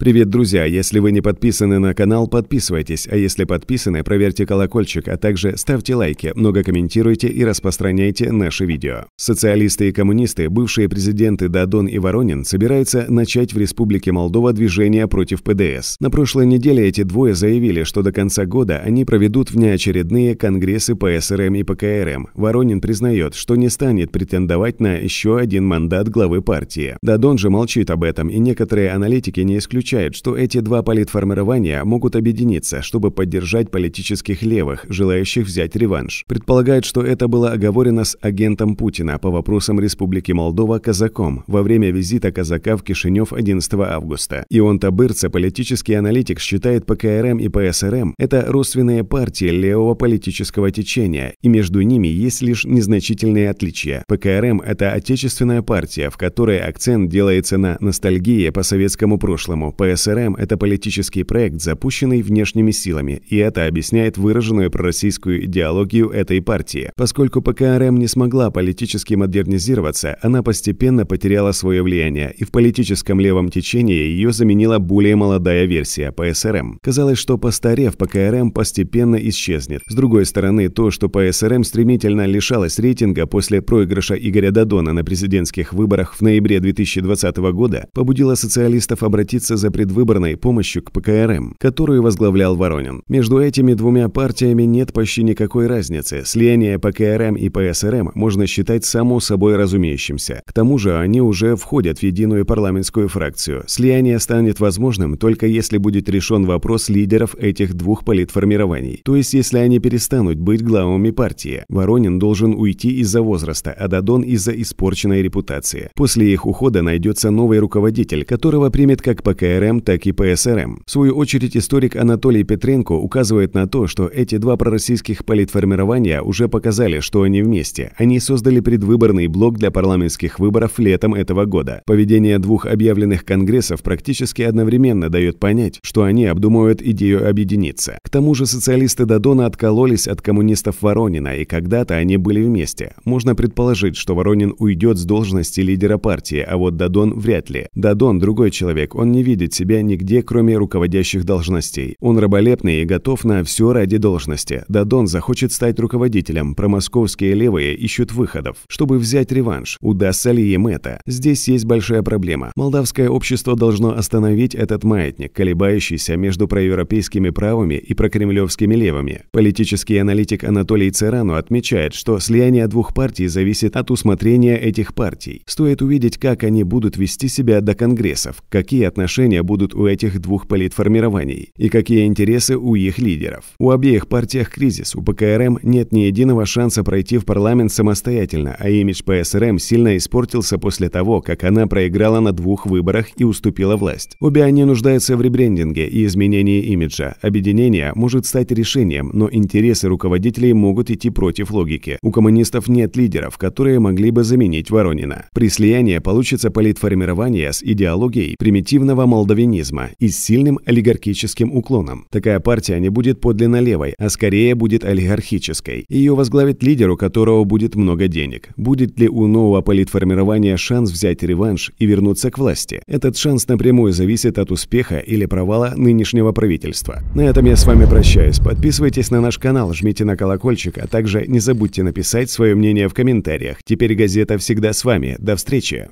Привет, друзья! Если вы не подписаны на канал, подписывайтесь, а если подписаны, проверьте колокольчик, а также ставьте лайки, много комментируйте и распространяйте наши видео. Социалисты и коммунисты, бывшие президенты Дадон и Воронин, собираются начать в Республике Молдова движение против ПДС. На прошлой неделе эти двое заявили, что до конца года они проведут внеочередные конгрессы по СРМ и ПКРМ. Воронин признает, что не станет претендовать на еще один мандат главы партии. Дадон же молчит об этом, и некоторые аналитики не исключают, отмечает, что эти два политформирования могут объединиться, чтобы поддержать политических левых, желающих взять реванш. Предполагает, что это было оговорено с агентом Путина по вопросам Республики Молдова Казаком во время визита Казака в Кишинев 11 августа. Ион Табырца, политический аналитик, считает ПКРМ и ПСРМ – это родственные партии левого политического течения, и между ними есть лишь незначительные отличия. ПКРМ – это отечественная партия, в которой акцент делается на ностальгии по советскому прошлому, ПСРМ – это политический проект, запущенный внешними силами, и это объясняет выраженную пророссийскую идеологию этой партии. Поскольку ПКРМ не смогла политически модернизироваться, она постепенно потеряла свое влияние, и в политическом левом течении ее заменила более молодая версия – ПСРМ. Казалось, что постарев, ПКРМ постепенно исчезнет. С другой стороны, то, что ПСРМ стремительно лишалась рейтинга после проигрыша Игоря Дадона на президентских выборах в ноябре 2020 года, побудило социалистов обратиться за предвыборной помощью к ПКРМ, которую возглавлял Воронин. Между этими двумя партиями нет почти никакой разницы. Слияние ПКРМ и ПСРМ можно считать само собой разумеющимся. К тому же они уже входят в единую парламентскую фракцию. Слияние станет возможным только если будет решен вопрос лидеров этих двух политформирований. То есть если они перестанут быть главами партии. Воронин должен уйти из-за возраста, а Дадон из-за испорченной репутации. После их ухода найдется новый руководитель, которого примет как ПКРМ, РМ, так и ПСРМ. В свою очередь историк Анатолий Петренко указывает на то, что эти два пророссийских политформирования уже показали, что они вместе. Они создали предвыборный блок для парламентских выборов летом этого года. Поведение двух объявленных конгрессов практически одновременно дает понять, что они обдумывают идею объединиться. К тому же социалисты Дадона откололись от коммунистов Воронина, и когда-то они были вместе. Можно предположить, что Воронин уйдет с должности лидера партии, а вот Дадон вряд ли. Дадон – другой человек, он не видит видеть себя нигде, кроме руководящих должностей. Он раболепный и готов на все ради должности. Дадон захочет стать руководителем, промосковские левые ищут выходов. Чтобы взять реванш, удастся ли им это? Здесь есть большая проблема. Молдавское общество должно остановить этот маятник, колебающийся между проевропейскими правыми и прокремлевскими левыми. Политический аналитик Анатолий Церану отмечает, что слияние двух партий зависит от усмотрения этих партий. Стоит увидеть, как они будут вести себя до конгрессов, какие отношения отношения будут у этих двух политформирований и какие интересы у их лидеров. У обеих партиях кризис, у ПКРМ нет ни единого шанса пройти в парламент самостоятельно, а имидж ПСРМ сильно испортился после того, как она проиграла на двух выборах и уступила власть. Обе они нуждаются в ребрендинге и изменении имиджа. Объединение может стать решением, но интересы руководителей могут идти против логики. У коммунистов нет лидеров, которые могли бы заменить Воронина. При слиянии получится политформирование с идеологией примитивного молодого молдавинизма и с сильным олигархическим уклоном. Такая партия не будет подлинно левой, а скорее будет олигархической. Ее возглавит лидер, у которого будет много денег. Будет ли у нового политформирования шанс взять реванш и вернуться к власти? Этот шанс напрямую зависит от успеха или провала нынешнего правительства. На этом я с вами прощаюсь. Подписывайтесь на наш канал, жмите на колокольчик, а также не забудьте написать свое мнение в комментариях. Теперь газета всегда с вами. До встречи!